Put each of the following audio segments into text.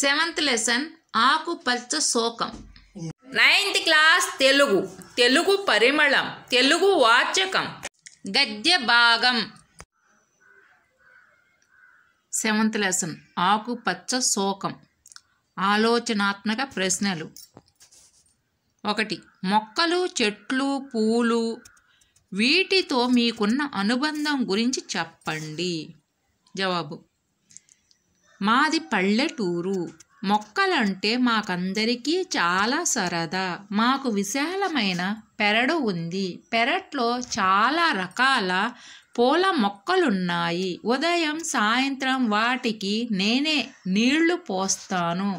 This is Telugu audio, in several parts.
సెవెంత్ లెసన్ ఆకుపచ్చ శోకం నైన్త్ క్లాస్ తెలుగు తెలుగు పరిమళం తెలుగు వాచకం గద్య భాగం సెవెంత్ లెసన్ ఆకుపచ్చ శోకం ఆలోచనాత్మక ప్రశ్నలు ఒకటి మొక్కలు చెట్లు పూలు వీటితో మీకున్న అనుబంధం గురించి చెప్పండి జవాబు మాది పల్లెటూరు మొక్కలంటే మాకందరికీ చాలా సరదా మాకు విశాలమైన పెరడు ఉంది పెరట్లో చాలా రకాల పూల మొక్కలున్నాయి ఉదయం సాయంత్రం వాటికి నేనే నీళ్లు పోస్తాను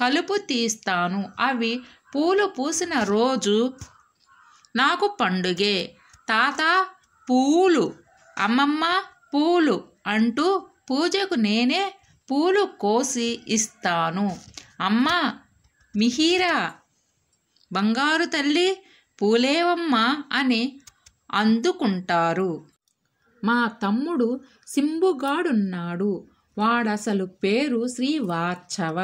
కలుపు తీస్తాను అవి పూలు పూసిన రోజు నాకు పండుగే తాత పూలు అమ్మమ్మ పూలు అంటూ పూజకు నేనే పూలు కోసి ఇస్తాను అమ్మ మిహీరా బంగారు తల్లి పూలేవమ్మ అని అందుకుంటారు మా తమ్ముడు సింబుగాడున్నాడు వాడసలు పేరు శ్రీ వార్చవ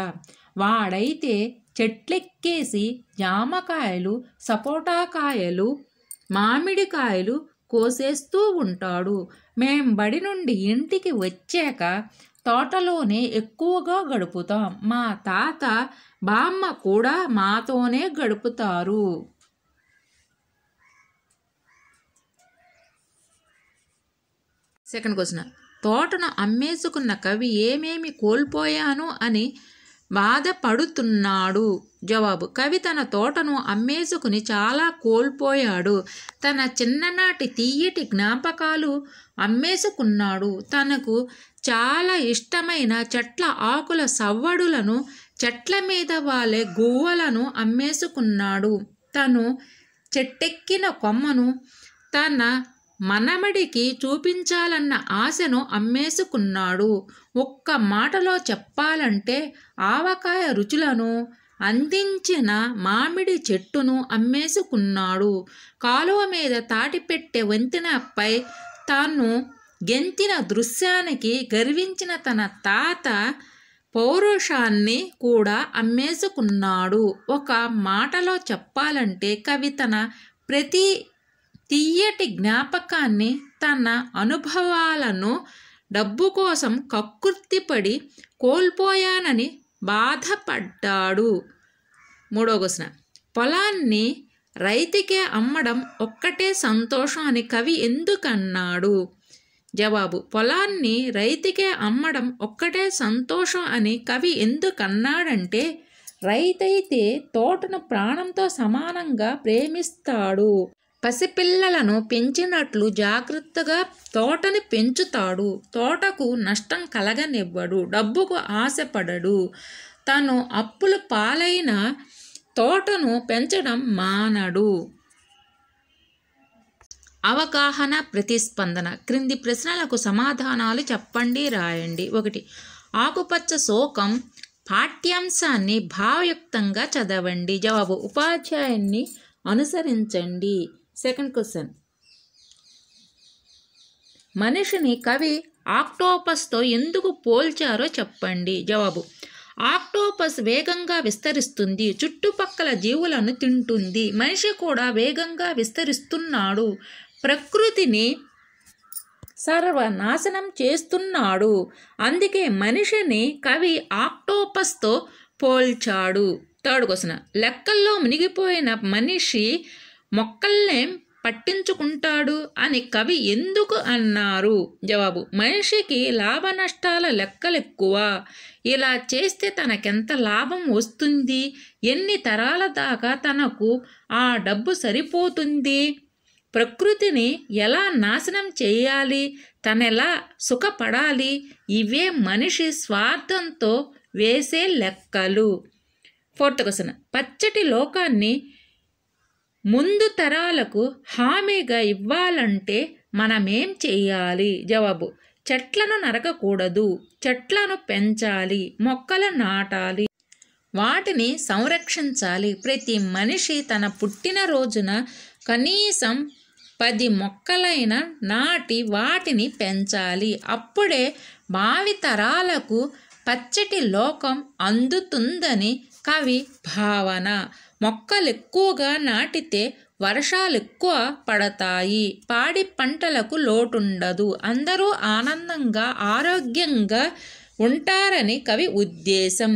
వాడైతే చెట్లెక్కేసి జామకాయలు సపోటాకాయలు మామిడికాయలు కోసేస్తూ ఉంటాడు మేం బడి నుండి ఇంటికి వచ్చాక తోటలోనే ఎక్కువగా గడుపుతాం మా తాత బామ్మ కూడా మాతోనే గడుపుతారు సెకండ్ క్వశ్చన్ తోటను అమ్మేసుకున్న కవి ఏమేమి కోల్పోయాను అని బాధపడుతున్నాడు జవాబు కవి తన తోటను అమ్మేసుకుని చాలా కోల్పోయాడు తన చిన్ననాటి తీయటి జ్ఞాపకాలు అమ్మేసుకున్నాడు తనకు చాలా ఇష్టమైన చెట్ల ఆకుల సవ్వడులను చెట్ల మీద వాలే గువ్వలను అమ్మేసుకున్నాడు తను చెట్టెక్కిన కొమ్మను తన మనమడికి చూపించాలన్న ఆశను అమ్మేసుకున్నాడు ఒక్క మాటలో చెప్పాలంటే ఆవకాయ రుచులను అందించిన మామిడి చెట్టును అమ్మేసుకున్నాడు కాలువ మీద తాటిపెట్టే వంతెనపై తాను గెంతిన దృశ్యానికి గర్వించిన తన తాత పౌరుషాన్ని కూడా అమ్మేసుకున్నాడు ఒక మాటలో చెప్పాలంటే కవి తన ప్రతి తీయటి జ్ఞాపకాన్ని తన అనుభవాలను డబ్బు కోసం కక్కుర్తిపడి కోల్పోయానని బాధపడ్డాడు మూడో క్వశ్చన్ పొలాన్ని రైతుకే అమ్మడం ఒక్కటే సంతోషం అని కవి ఎందుకన్నాడు జవాబు పొలాన్ని రైతుకే అమ్మడం ఒక్కటే సంతోషం అని కవి ఎందుకన్నాడంటే రైతైతే తోటను ప్రాణంతో సమానంగా ప్రేమిస్తాడు పసిపిల్లలను పెంచినట్లు జాగ్రత్తగా తోటని పెంచుతాడు తోటకు నష్టం కలగనివ్వడు డబ్బుకు ఆశపడడు తను అప్పులు పాలైన తోటను పెంచడం మానడు అవగాహన ప్రతిస్పందన క్రింది ప్రశ్నలకు సమాధానాలు చెప్పండి రాయండి ఒకటి ఆకుపచ్చ శోకం పాఠ్యాంశాన్ని భావయుక్తంగా చదవండి జవాబు ఉపాధ్యాయాన్ని అనుసరించండి సెకండ్ క్వశ్చన్ మనిషిని కవి ఆక్టోపస్తో ఎందుకు పోల్చారో చెప్పండి జవాబు ఆక్టోపస్ వేగంగా విస్తరిస్తుంది చుట్టుపక్కల జీవులను తింటుంది మనిషి కూడా వేగంగా విస్తరిస్తున్నాడు ప్రకృతిని సర్వనాశనం చేస్తున్నాడు అందుకే మనిషిని కవి ఆక్టోపస్తో పోల్చాడు థర్డ్ క్వశ్చన్ లెక్కల్లో మునిగిపోయిన మనిషి మొక్కల్నేం పట్టించుకుంటాడు అని కవి ఎందుకు అన్నారు జవాబు మనిషికి లాభ నష్టాల లెక్కలెక్కువ ఇలా చేస్తే తనకెంత లాభం వస్తుంది ఎన్ని తరాల దాకా తనకు ఆ డబ్బు సరిపోతుంది ప్రకృతిని ఎలా నాశనం చేయాలి తనెలా సుఖపడాలి ఇవే మనిషి స్వార్థంతో వేసే లెక్కలు ఫోర్త్ క్వశ్చన్ పచ్చటి లోకాన్ని ముందు తరాలకు హామీగా ఇవ్వాలంటే మనమేం చేయాలి జవాబు చెట్లను నరకకూడదు చెట్లను పెంచాలి మొక్కలు నాటాలి వాటిని సంరక్షించాలి ప్రతి మనిషి తన పుట్టినరోజున కనీసం పది మొక్కలైన నాటి వాటిని పెంచాలి అప్పుడే భావితరాలకు పచ్చటి లోకం అందుతుందని కవి భావన మొక్కలు ఎక్కువగా నాటితే వర్షాలు ఎక్కువ పడతాయి పాడి పంటలకు లోటుండదు అందరూ ఆనందంగా ఆరోగ్యంగా ఉంటారని కవి ఉద్దేశం